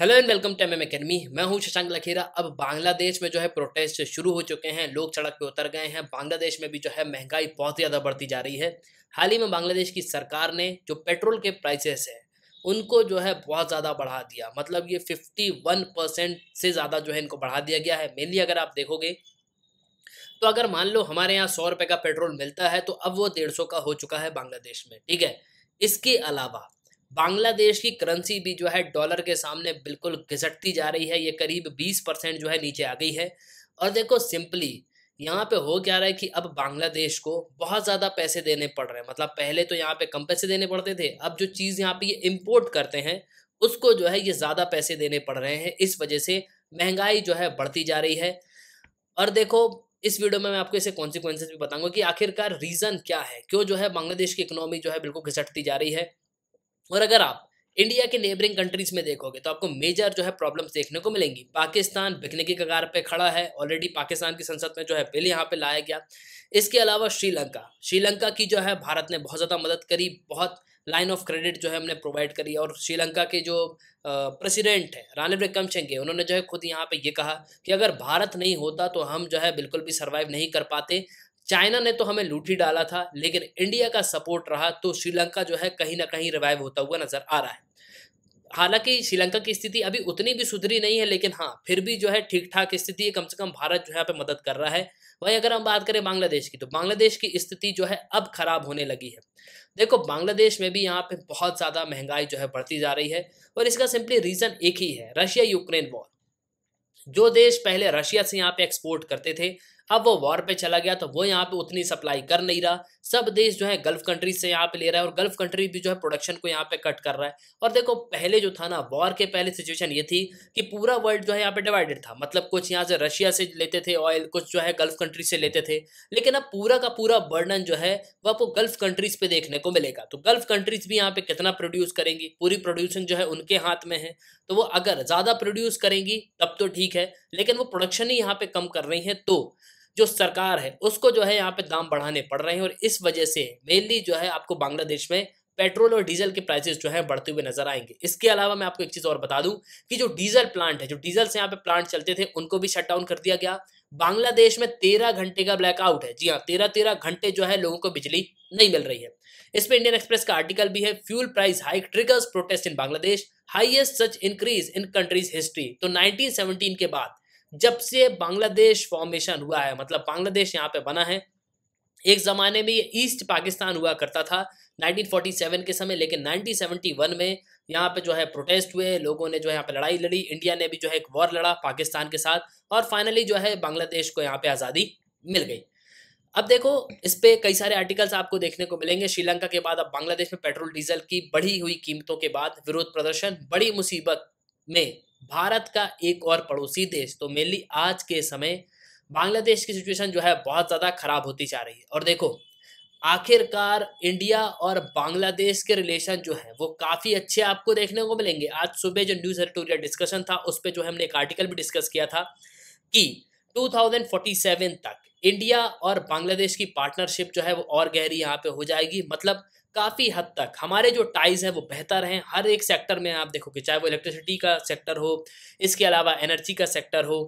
hello and welcome to M academy मैं हूं शशांक लखेरा अब बांग्लादेश में जो है प्रोटेस्ट शुरू हो चुके हैं लोग सड़क पे उतर गए हैं बांग्लादेश में भी जो है महंगाई बहुत ज़्यादा बढ़ती जा रही है हाल ही में बांग्लादेश की सरकार ने जो पेट्रोल के प्राइसेस हैं उनको जो है बहुत ज़्यादा बढ़ा दिया मतलब ये फिफ्टी वन परसेंट से ज़्यादा जो है इनको बढ़ा दिया गया है मेनली अगर आप देखोगे तो अगर मान लो हमारे यहाँ सौ रुपये का पेट्रोल मिलता है तो अब वो डेढ़ सौ का हो चुका है बांग्लादेश में ठीक है इसके अलावा बांग्लादेश की करेंसी भी जो है डॉलर के सामने बिल्कुल घिसटती जा रही है ये करीब बीस परसेंट जो है नीचे आ गई है और देखो सिंपली यहाँ पे हो क्या रहा है कि अब बांग्लादेश को बहुत ज़्यादा पैसे देने पड़ रहे हैं मतलब पहले तो यहाँ पे कम पैसे देने पड़ते थे अब जो चीज़ यहाँ पे ये इम्पोर्ट करते हैं उसको जो है ये ज़्यादा पैसे देने पड़ रहे हैं इस वजह से महंगाई जो है बढ़ती जा रही है और देखो इस वीडियो में मैं आपको इसे कॉन्सिक्वेंसेज भी बताऊंगा कि आखिरकार रीज़न क्या है क्यों जो है बांग्लादेश की इकोनॉमी जो है बिल्कुल घिसटती जा रही है और अगर आप इंडिया के नेबरिंग कंट्रीज में देखोगे तो आपको मेजर जो है प्रॉब्लम्स देखने को मिलेंगी पाकिस्तान बिकने की कगार पे खड़ा है ऑलरेडी पाकिस्तान की संसद में जो है बिल यहाँ पे लाया गया इसके अलावा श्रीलंका श्रीलंका की जो है भारत ने बहुत ज़्यादा मदद करी बहुत लाइन ऑफ क्रेडिट जो है हमने प्रोवाइड करी और श्रीलंका के जो प्रेसिडेंट हैं रानिल चेंगे उन्होंने जो है खुद यहाँ पे ये कहा कि अगर भारत नहीं होता तो हम जो है बिल्कुल भी सर्वाइव नहीं कर पाते चाइना ने तो हमें लूटी डाला था लेकिन इंडिया का सपोर्ट रहा तो श्रीलंका जो है कहीं ना कहीं रिवाइव होता हुआ नजर आ रहा है हालांकि श्रीलंका की स्थिति अभी उतनी भी सुधरी नहीं है लेकिन हाँ फिर भी जो है ठीक ठाक स्थिति है कम से कम भारत जो है यहाँ पे मदद कर रहा है वहीं अगर हम बात करें बांग्लादेश की तो बांग्लादेश की स्थिति जो है अब खराब होने लगी है देखो बांग्लादेश में भी यहाँ पे बहुत ज़्यादा महंगाई जो है बढ़ती जा रही है और इसका सिंपली रीज़न एक ही है रशिया यूक्रेन वॉर जो देश पहले रशिया से यहाँ पे एक्सपोर्ट करते थे अब वो वॉर पे चला गया तो वो यहाँ पे उतनी सप्लाई कर नहीं रहा सब देश जो है गल्फ कंट्रीज से यहाँ पे ले रहा है और गल्फ कंट्री भी जो है प्रोडक्शन को यहाँ पे कट कर रहा है और देखो पहले जो था ना वॉर के पहले सिचुएशन ये थी कि पूरा वर्ल्ड जो है यहाँ पे डिवाइडेड था मतलब कुछ यहाँ से रशिया से लेते थे ऑयल कुछ जो है गल्फ कंट्री से लेते थे लेकिन अब पूरा का पूरा बर्डन जो है वह आपको गल्फ कंट्रीज पे देखने को मिलेगा तो गल्फ कंट्रीज भी यहाँ पे कितना प्रोड्यूस करेंगी पूरी प्रोड्यूसिंग जो है उनके हाथ में है तो वो अगर ज़्यादा प्रोड्यूस करेंगी तब तो ठीक है लेकिन वो प्रोडक्शन ही यहाँ पे कम कर रही है तो जो सरकार है उसको जो है यहाँ पे दाम बढ़ाने पड़ रहे हैं और इस वजह से मेनली जो है आपको बांग्लादेश में पेट्रोल और डीजल के प्राइसेस जो है बढ़ते हुए नजर आएंगे इसके अलावा मैं आपको एक चीज़ और बता दूं कि जो डीजल प्लांट है जो डीजल से यहाँ पे प्लांट चलते थे उनको भी शट डाउन कर दिया गया बांग्लादेश में तेरह घंटे का ब्लैकआउट है जी हाँ तेरह तेरह घंटे जो है लोगों को बिजली नहीं मिल रही है इस पर इंडियन एक्सप्रेस का आर्टिकल भी है fuel price hike triggers protest in Bangladesh highest such increase in countries history तो नाइनटीन के बाद जब से बांग्लादेश फॉर्मेशन हुआ है मतलब बांग्लादेश यहाँ पे बना है एक ज़माने में ये ईस्ट पाकिस्तान हुआ करता था 1947 के समय लेकिन 1971 में यहाँ पे जो है प्रोटेस्ट हुए लोगों ने जो है यहाँ पे लड़ाई लड़ी इंडिया ने भी जो है एक वॉर लड़ा पाकिस्तान के साथ और फाइनली जो है बांग्लादेश को यहाँ पे आज़ादी मिल गई अब देखो इस पर कई सारे आर्टिकल्स आपको देखने को मिलेंगे श्रीलंका के बाद अब बांग्लादेश में पेट्रोल डीजल की बढ़ी हुई कीमतों के बाद विरोध प्रदर्शन बड़ी मुसीबत में भारत का एक और पड़ोसी देश तो मेनली आज के समय बांग्लादेश की सिचुएशन जो है बहुत ज़्यादा ख़राब होती जा रही है और देखो आखिरकार इंडिया और बांग्लादेश के रिलेशन जो है वो काफ़ी अच्छे आपको देखने को मिलेंगे आज सुबह जो न्यूज़ एडिटोरियल डिस्कशन था उस पर जो हमने एक आर्टिकल भी डिस्कस किया था कि 2047 तक इंडिया और बांग्लादेश की पार्टनरशिप जो है वो और गहरी यहाँ पे हो जाएगी मतलब काफ़ी हद तक हमारे जो टाइज हैं वो बेहतर हैं हर एक सेक्टर में आप देखोगे चाहे वो इलेक्ट्रिसिटी का सेक्टर हो इसके अलावा एनर्जी का सेक्टर हो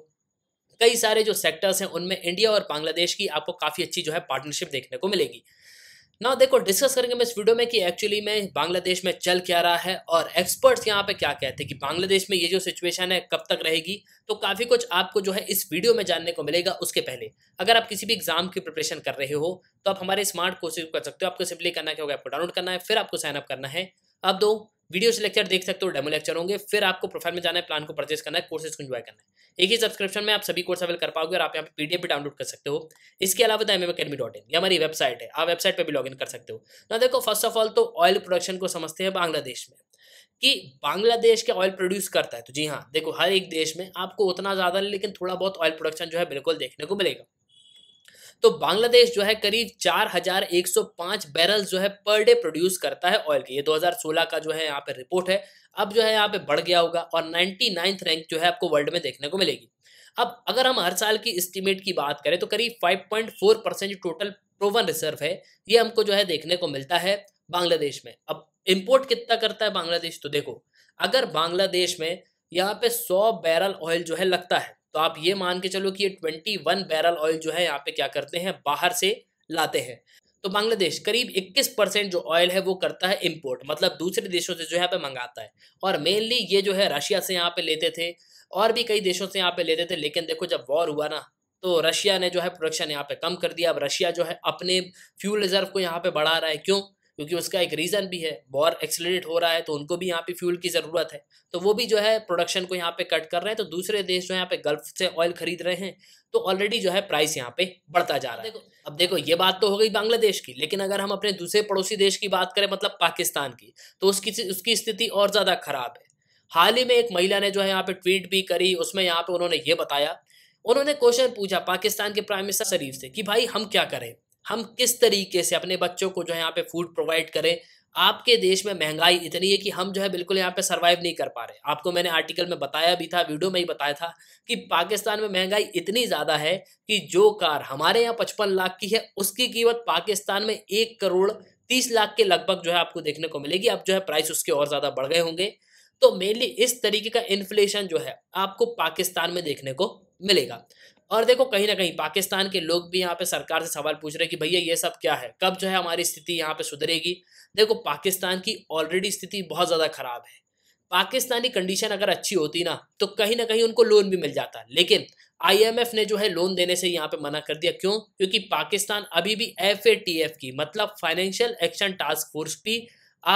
कई सारे जो सेक्टर्स हैं उनमें इंडिया और बांग्लादेश की आपको काफ़ी अच्छी जो है पार्टनरशिप देखने को मिलेगी ना देखो डिस्कस करेंगे मैं इस वीडियो में कि एक्चुअली में बांग्लादेश में चल क्या रहा है और एक्सपर्ट्स यहाँ पे क्या कहते हैं कि बांग्लादेश में ये जो सिचुएशन है कब तक रहेगी तो काफ़ी कुछ आपको जो है इस वीडियो में जानने को मिलेगा उसके पहले अगर आप किसी भी एग्जाम की प्रिपरेशन कर रहे हो तो आप हमारे स्मार्ट कोर्सेज कर सकते हो आपको सिंपली करना क्या होगा आपको डाउनलोड करना है फिर आपको साइनअप करना है आप दो वीडियो से लेक्चर देख सकते हो डेमो लेक्चर होंगे फिर आपको प्रोफाइल में जाना है प्लान को परचेस करना है कोर्सेज को इन्जॉय करना है एक ही सब्सक्रिप्शन में आप सभी कोर्स अवेल कर पाओगे और आप यहाँ पे पीडीएफ भी डाउनलोड कर सकते हो इसके अलावा तो एम अकेडमी डॉट इन ये हमारी वेबसाइट है आप वेबसाइट पर भी लॉग इन कर सकते हो ना देखो फर्स्ट ऑफ ऑल तो ऑयल प्रोडक्शन को समझते हैं बांग्लादेश में कि बांग्लादेश के ऑयल प्रोड्यूस करता है तो जी हाँ देखो हर एक देश में आपको उतना ज़्यादा नहीं लेकिन थोड़ा बहुत ऑयल प्रोडक्शन जो है बिल्कुल देखने को मिलेगा तो बांग्लादेश जो है करीब 4,105 बैरल जो है पर डे प्रोड्यूस करता है ऑयल की ये 2016 का जो है यहाँ पे रिपोर्ट है अब जो है यहाँ पे बढ़ गया होगा और नाइन्टी रैंक जो है आपको वर्ल्ड में देखने को मिलेगी अब अगर हम हर साल की एस्टिमेट की बात करें तो करीब five percent total proven reserve है ये हमको जो है देखने को मिलता है बांग्लादेश में अब इम्पोर्ट कितना करता है बांग्लादेश तो देखो अगर बांग्लादेश में यहाँ पे 100 बैरल ऑयल जो है लगता है तो आप ये मान के चलो कि ये ट्वेंटी वन बैरल ऑयल जो है यहाँ पे क्या करते हैं बाहर से लाते हैं तो बांग्लादेश करीब 21 परसेंट जो ऑयल है वो करता है इम्पोर्ट मतलब दूसरे देशों से जो है यहाँ पे मंगाता है और मेनली ये जो है रशिया से यहाँ पे लेते थे और भी कई देशों से यहाँ पे लेते थे लेकिन देखो जब वॉर हुआ ना तो रशिया ने जो है प्रोडक्शन यहाँ पे कम कर दिया अब रशिया जो है अपने फ्यूल रिजर्व को यहाँ पे बढ़ा रहा है क्यों क्योंकि उसका एक रीज़न भी है वॉर एक्सीडेंट हो रहा है तो उनको भी यहाँ पे फ्यूल की ज़रूरत है तो वो भी जो है प्रोडक्शन को यहाँ पे कट कर रहे हैं तो दूसरे देश जो यहाँ पे गल्फ से ऑयल खरीद रहे हैं तो ऑलरेडी जो है प्राइस यहाँ पे बढ़ता जा रहा है देखो अब देखो ये बात तो हो गई बांग्लादेश की लेकिन अगर हम अपने दूसरे पड़ोसी देश की बात करें मतलब पाकिस्तान की तो उसकी उसकी स्थिति और ज़्यादा ख़राब है हाल ही में एक महिला ने जो है यहाँ पे ट्वीट भी करी उसमें यहाँ पे उन्होंने ये बताया उन्होंने क्वेश्चन पूछा पाकिस्तान के प्राइम मिनिस्टर शरीफ से कि भाई हम क्या करें हम किस तरीके से अपने बच्चों को जो है यहाँ पे फूड प्रोवाइड करें आपके देश में महंगाई इतनी है कि हम जो है बिल्कुल यहाँ पे सरवाइव नहीं कर पा रहे आपको मैंने आर्टिकल में बताया भी था वीडियो में ही बताया था कि पाकिस्तान में महंगाई इतनी ज़्यादा है कि जो कार हमारे यहाँ पचपन लाख की है उसकी कीमत पाकिस्तान में एक करोड़ तीस लाख के लगभग जो है आपको देखने को मिलेगी अब जो है प्राइस उसके और ज़्यादा बढ़ गए होंगे तो मेनली इस तरीके का इन्फ्लेशन जो है आपको पाकिस्तान में देखने को मिलेगा और देखो कहीं ना कहीं पाकिस्तान के लोग भी यहाँ पे सरकार से सवाल पूछ रहे हैं कि भैया ये सब क्या है कब जो है हमारी स्थिति यहाँ पे सुधरेगी देखो पाकिस्तान की ऑलरेडी स्थिति बहुत ज़्यादा ख़राब है पाकिस्तानी कंडीशन अगर अच्छी होती ना तो कहीं ना कहीं उनको लोन भी मिल जाता लेकिन आईएमएफ ने जो है लोन देने से यहाँ पे मना कर दिया क्यों क्योंकि पाकिस्तान अभी भी एफ की मतलब फाइनेंशियल एक्शन टास्क फोर्स भी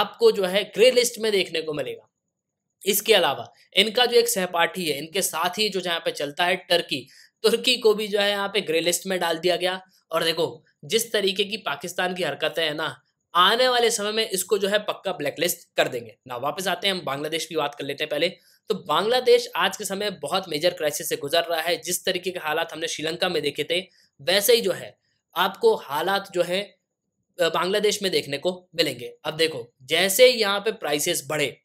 आपको जो है ग्रे लिस्ट में देखने को मिलेगा इसके अलावा इनका जो एक सहपाठी है इनके साथ ही जो जहाँ पे चलता है टर्की तुर्की को भी जो है यहाँ पे ग्रे लिस्ट में डाल दिया गया और देखो जिस तरीके की पाकिस्तान की हरकतें हैं ना आने वाले समय में इसको जो है पक्का ब्लैकलिस्ट कर देंगे ना वापस आते हैं हम बांग्लादेश की बात कर लेते हैं पहले तो बांग्लादेश आज के समय बहुत मेजर क्राइसिस से गुजर रहा है जिस तरीके के हालात हमने श्रीलंका में देखे थे वैसे ही जो है आपको हालात जो है बांग्लादेश में देखने को मिलेंगे अब देखो जैसे यहाँ पे प्राइसेस बढ़े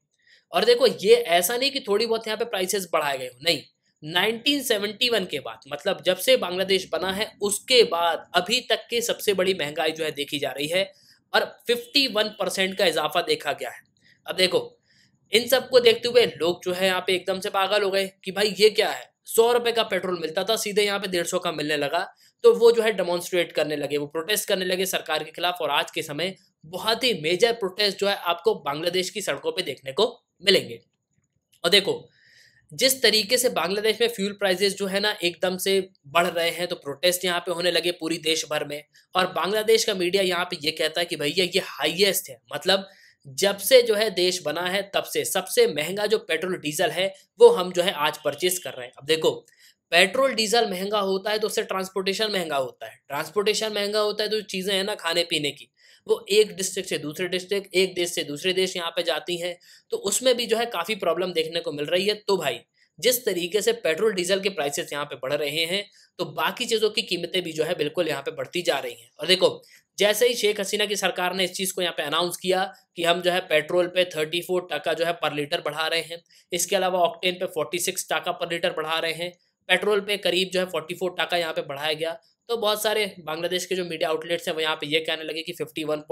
और देखो ये ऐसा नहीं कि थोड़ी बहुत यहाँ पे प्राइसेस बढ़ाए गए हो नहीं 1971 के बाद मतलब जब से बांग्लादेश बना है उसके बाद अभी तक की सबसे बड़ी महंगाई जो है देखी जा रही है और 51 परसेंट का इजाफा देखा गया है अब देखो इन सब को देखते हुए लोग जो है यहाँ पे एकदम से पागल हो गए कि भाई ये क्या है सौ रुपए का पेट्रोल मिलता था सीधे यहाँ पे डेढ़ सौ का मिलने लगा तो वो जो है डेमोन्स्ट्रेट करने लगे वो प्रोटेस्ट करने लगे सरकार के खिलाफ और आज के समय बहुत ही मेजर प्रोटेस्ट जो है आपको बांग्लादेश की सड़कों पर देखने को मिलेंगे और देखो जिस तरीके से बांग्लादेश में फ्यूल प्राइजेस जो है ना एकदम से बढ़ रहे हैं तो प्रोटेस्ट यहाँ पे होने लगे पूरी देश भर में और बांग्लादेश का मीडिया यहाँ पे ये यह कहता है कि भैया ये हाईएस्ट है मतलब जब से जो है देश बना है तब से सबसे महंगा जो पेट्रोल डीजल है वो हम जो है आज परचेस कर रहे हैं अब देखो पेट्रोल डीजल महंगा होता है तो उससे ट्रांसपोर्टेशन महंगा होता है ट्रांसपोर्टेशन महंगा होता है तो चीज़ें हैं ना खाने पीने की वो एक डिस्ट्रिक्ट से दूसरे डिस्ट्रिक्ट एक देश से दूसरे देश यहाँ पे जाती हैं तो उसमें भी जो है काफ़ी प्रॉब्लम देखने को मिल रही है तो भाई जिस तरीके से पेट्रोल डीजल के प्राइसेस यहाँ पे बढ़ रहे हैं तो बाकी चीज़ों की कीमतें भी जो है बिल्कुल यहाँ पे बढ़ती जा रही हैं और देखो जैसे ही शेख हसीना की सरकार ने इस चीज़ को यहाँ पे अनाउंस किया कि हम जो है पेट्रोल पे थर्टी फोर टाका जो है पर लीटर बढ़ा रहे हैं इसके अलावा ऑक्टेन पे फोर्टी सिक्स टाका पर लीटर बढ़ा रहे हैं पेट्रोल पे करीब जो है फोर्टी फोर टाका यहाँ पे बढ़ाया गया तो बहुत सारे बांग्लादेश के जो मीडिया आउटलेट्स हैं वो यहाँ पे ये कहने लगे कि 51.7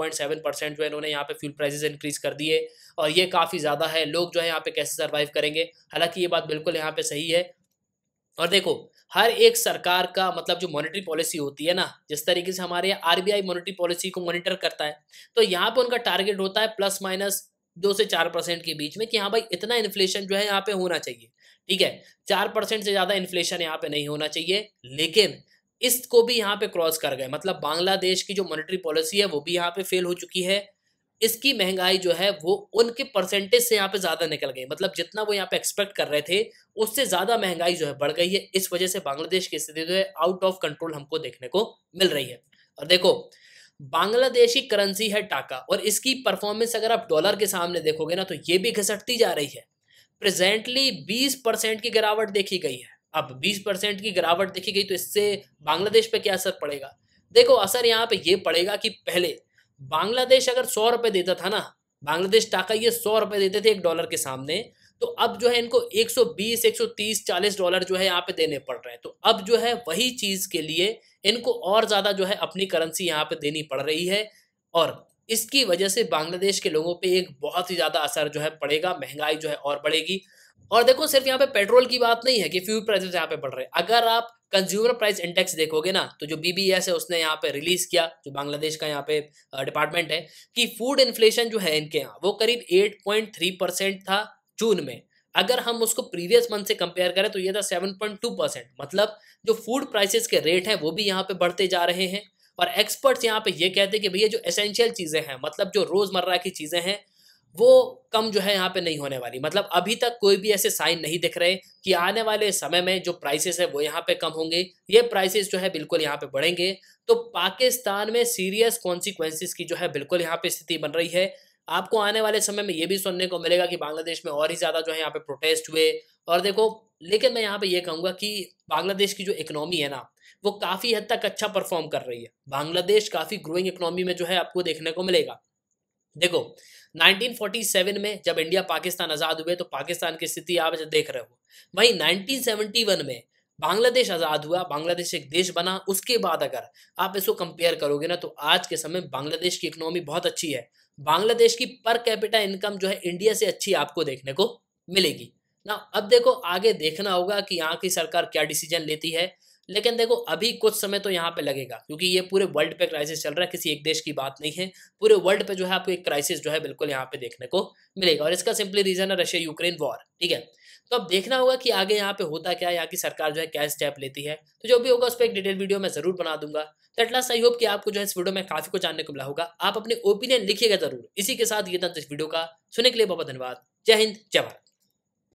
परसेंट जो है इन्होंने यहाँ पे फ्यूल प्राइसेस इंक्रीज कर दिए और ये काफ़ी ज़्यादा है लोग जो है यहाँ पे कैसे सर्वाइव करेंगे हालांकि ये बात बिल्कुल यहाँ पे सही है और देखो हर एक सरकार का मतलब जो मॉनेटरी पॉलिसी होती है ना जिस तरीके से हमारे यहाँ आर मॉनेटरी पॉलिसी को मॉनिटर करता है तो यहाँ पे उनका टारगेट होता है प्लस माइनस दो से चार परसेंट के बीच में कि हाँ भाई इतना इन्फ्लेशन जो है यहाँ पे होना चाहिए ठीक है चार परसेंट से ज़्यादा इन्फ्लेशन यहाँ पे नहीं होना चाहिए लेकिन इसको भी यहाँ पे क्रॉस कर गए मतलब बांग्लादेश की जो मॉनेटरी पॉलिसी है वो भी यहाँ पे फेल हो चुकी है इसकी महंगाई जो है वो उनके परसेंटेज से यहाँ पे ज़्यादा निकल गई मतलब जितना वो यहाँ पे एक्सपेक्ट कर रहे थे उससे ज़्यादा महंगाई जो है बढ़ गई है इस वजह से बांग्लादेश की स्थिति जो है आउट ऑफ कंट्रोल हमको देखने को मिल रही है और देखो बांग्लादेशी करेंसी है टाका और इसकी परफॉर्मेंस अगर आप डॉलर के सामने देखोगे ना तो ये भी घसटती जा रही है प्रेजेंटली बीस परसेंट की गिरावट देखी गई है अब 20 परसेंट की गिरावट देखी गई तो इससे बांग्लादेश पे क्या असर पड़ेगा देखो असर यहाँ पे ये पड़ेगा कि पहले बांग्लादेश अगर सौ रुपए देता था ना बांग्लादेश टाका ये सौ रुपए देते थे एक डॉलर के सामने तो अब जो है इनको 120, 130, 40 डॉलर जो है यहाँ पे देने पड़ रहे हैं तो अब जो है वही चीज़ के लिए इनको और ज़्यादा जो है अपनी करेंसी यहाँ पे देनी पड़ रही है और इसकी वजह से बांग्लादेश के लोगों पे एक बहुत ही ज़्यादा असर जो है पड़ेगा महंगाई जो है और बढ़ेगी और देखो सिर्फ यहाँ पे पेट्रोल की बात नहीं है कि फ्यूल प्राइसेस यहाँ पे बढ़ रहे हैं अगर आप कंज्यूमर प्राइस इंडेक्स देखोगे ना तो जो बीबीएस है उसने यहाँ पे रिलीज किया जो बांग्लादेश का यहाँ पे डिपार्टमेंट है कि फूड इन्फ्लेशन जो है इनके यहाँ वो करीब एट परसेंट था जून में अगर हम उसको प्रीवियस मंथ से कंपेयर करें तो ये था सेवन परसेंट मतलब जो फूड प्राइसेस के रेट हैं वो भी यहाँ पे बढ़ते जा रहे हैं और एक्सपर्ट्स यहाँ पे ये कहते हैं कि भैया जो एसेंशियल चीज़ें हैं मतलब जो रोज़मर्रा की चीज़ें हैं वो कम जो है यहाँ पे नहीं होने वाली मतलब अभी तक कोई भी ऐसे साइन नहीं दिख रहे कि आने वाले समय में जो प्राइसेस है वो यहाँ पे कम होंगे ये प्राइसेस जो है बिल्कुल यहाँ पे बढ़ेंगे तो पाकिस्तान में सीरियस कॉन्सिक्वेंसिस की जो है बिल्कुल यहाँ पे स्थिति बन रही है आपको आने वाले समय में ये भी सुनने को मिलेगा कि बांग्लादेश में और ही ज़्यादा जो है यहाँ पे प्रोटेस्ट हुए और देखो लेकिन मैं यहाँ पे ये यह कहूँगा कि बांग्लादेश की जो इकोनॉमी है ना वो काफ़ी हद तक अच्छा परफॉर्म कर रही है बांग्लादेश काफ़ी ग्रोइंग इकोनॉमी में जो है आपको देखने को मिलेगा देखो 1947 में जब इंडिया पाकिस्तान आज़ाद हुए तो पाकिस्तान की स्थिति आप देख रहे हो वहीं 1971 में बांग्लादेश आज़ाद हुआ बांग्लादेश एक देश बना उसके बाद अगर आप इसको कंपेयर करोगे ना तो आज के समय बांग्लादेश की इकोनॉमी बहुत अच्छी है बांग्लादेश की पर कैपिटा इनकम जो है इंडिया से अच्छी आपको देखने को मिलेगी ना अब देखो आगे देखना होगा कि यहाँ की सरकार क्या डिसीजन लेती है लेकिन देखो अभी कुछ समय तो यहाँ पे लगेगा क्योंकि ये पूरे वर्ल्ड पे क्राइसिस चल रहा है किसी एक देश की बात नहीं है पूरे वर्ल्ड पे जो है आपको एक क्राइसिस जो है बिल्कुल यहाँ पे देखने को मिलेगा और इसका सिंपली रीजन है रशिया यूक्रेन वॉर ठीक है तो अब देखना होगा कि आगे यहाँ पे होता क्या यहाँ की सरकार जो है क्या स्टेप लेती है तो जो भी होगा उस पर एक डिटेल वीडियो मैं जरूर बना दूंगा तो एटलास्ट आई होप कि आपको जो है इस वीडियो में काफी कुछ जानने को मिला होगा आप अपने ओपिनियन लिखिएगा जरूर इसी के साथ ये था इस वीडियो का सुनने के लिए बहुत धन्यवाद जय हिंद जय भारत